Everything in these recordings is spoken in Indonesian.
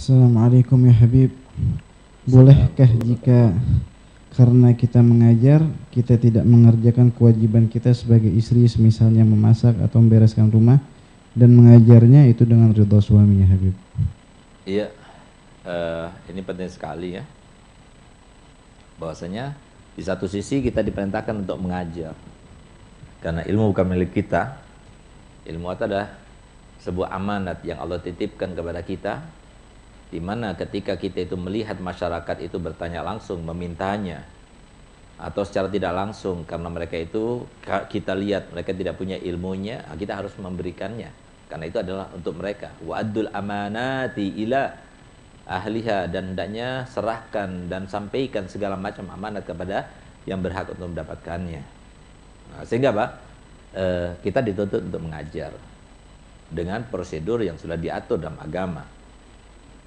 Assalamualaikum ya Habib. Bolehkah jika karena kita mengajar, kita tidak mengerjakan kewajiban kita sebagai istri, misalnya memasak atau membereskan rumah, dan mengajarnya itu dengan ridho suaminya Habib? Iya, uh, ini penting sekali ya. Bahwasanya di satu sisi kita diperintahkan untuk mengajar, karena ilmu bukan milik kita, ilmu itu adalah sebuah amanat yang Allah titipkan kepada kita di mana ketika kita itu melihat masyarakat itu bertanya langsung, memintanya, atau secara tidak langsung karena mereka itu kita lihat mereka tidak punya ilmunya ah, kita harus memberikannya karena itu adalah untuk mereka wa'adul amanati ila ahliha dan hendaknya serahkan dan sampaikan segala macam amanat kepada yang berhak untuk mendapatkannya nah, sehingga pak eh, kita dituntut untuk mengajar dengan prosedur yang sudah diatur dalam agama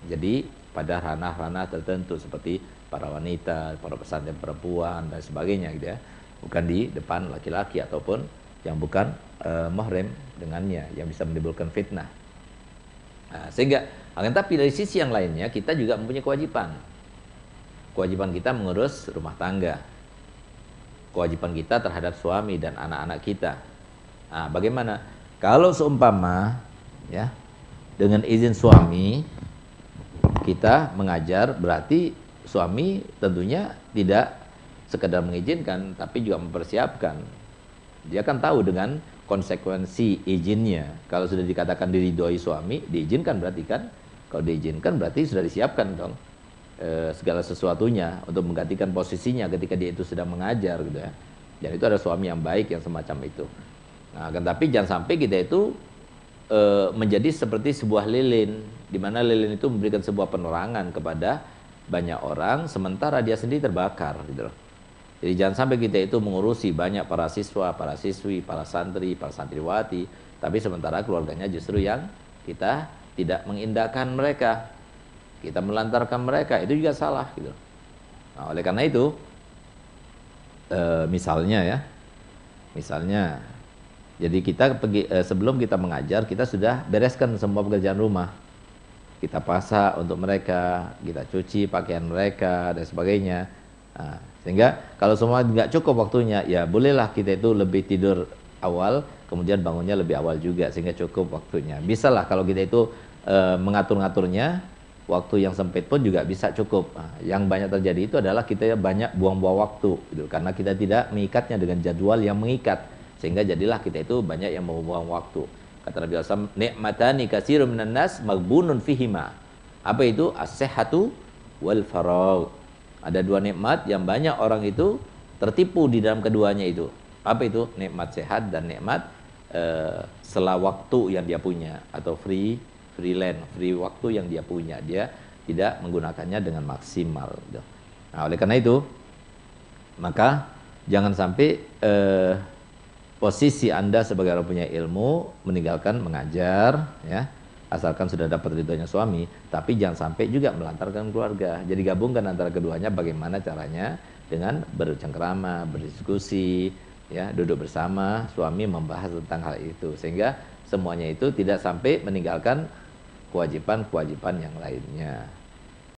jadi pada ranah-ranah tertentu seperti para wanita, para pesantren perempuan dan sebagainya gitu ya. Bukan di depan laki-laki ataupun yang bukan e, mahram dengannya yang bisa menimbulkan fitnah. Nah, sehingga akan tapi dari sisi yang lainnya kita juga mempunyai kewajiban. Kewajiban kita mengurus rumah tangga. Kewajiban kita terhadap suami dan anak-anak kita. Nah, bagaimana? Kalau seumpama ya dengan izin suami kita mengajar berarti suami tentunya tidak sekedar mengizinkan tapi juga mempersiapkan. Dia kan tahu dengan konsekuensi izinnya. Kalau sudah dikatakan diridhoi suami, diizinkan berarti kan? Kalau diizinkan berarti sudah disiapkan dong e, segala sesuatunya untuk menggantikan posisinya ketika dia itu sedang mengajar gitu ya. Dan itu ada suami yang baik yang semacam itu. Nah, kan tapi jangan sampai kita itu e, menjadi seperti sebuah lilin di mana lilin itu memberikan sebuah penerangan kepada banyak orang sementara dia sendiri terbakar gitu loh. Jadi jangan sampai kita itu mengurusi banyak para siswa, para siswi, para santri, para santriwati, tapi sementara keluarganya justru yang kita tidak mengindahkan mereka. Kita melantarkan mereka, itu juga salah gitu. Nah, oleh karena itu e, misalnya ya, misalnya jadi kita pergi, eh, sebelum kita mengajar, kita sudah bereskan semua pekerjaan rumah. Kita pasak untuk mereka, kita cuci pakaian mereka dan sebagainya. Nah, sehingga kalau semua nggak cukup waktunya, ya bolehlah kita itu lebih tidur awal, kemudian bangunnya lebih awal juga sehingga cukup waktunya. Bisalah kalau kita itu eh, mengatur-ngaturnya, waktu yang sempit pun juga bisa cukup. Nah, yang banyak terjadi itu adalah kita banyak buang-buang waktu, gitu, karena kita tidak mengikatnya dengan jadwal yang mengikat sehingga jadilah kita itu banyak yang membuang waktu. Kata Nabi Asam nikmatani kasirum nanas magbunun fihima. Apa itu? asehatu wal faraud. Ada dua nikmat yang banyak orang itu tertipu di dalam keduanya itu. Apa itu? Nikmat sehat dan nikmat uh, eh, selah waktu yang dia punya atau free freelance, free waktu yang dia punya. Dia tidak menggunakannya dengan maksimal. Gitu. Nah, oleh karena itu, maka jangan sampai eh, posisi Anda sebagai orang punya ilmu meninggalkan mengajar ya asalkan sudah dapat ridhonya suami tapi jangan sampai juga melantarkan keluarga jadi gabungkan antara keduanya bagaimana caranya dengan bercengkerama berdiskusi ya duduk bersama suami membahas tentang hal itu sehingga semuanya itu tidak sampai meninggalkan kewajiban-kewajiban yang lainnya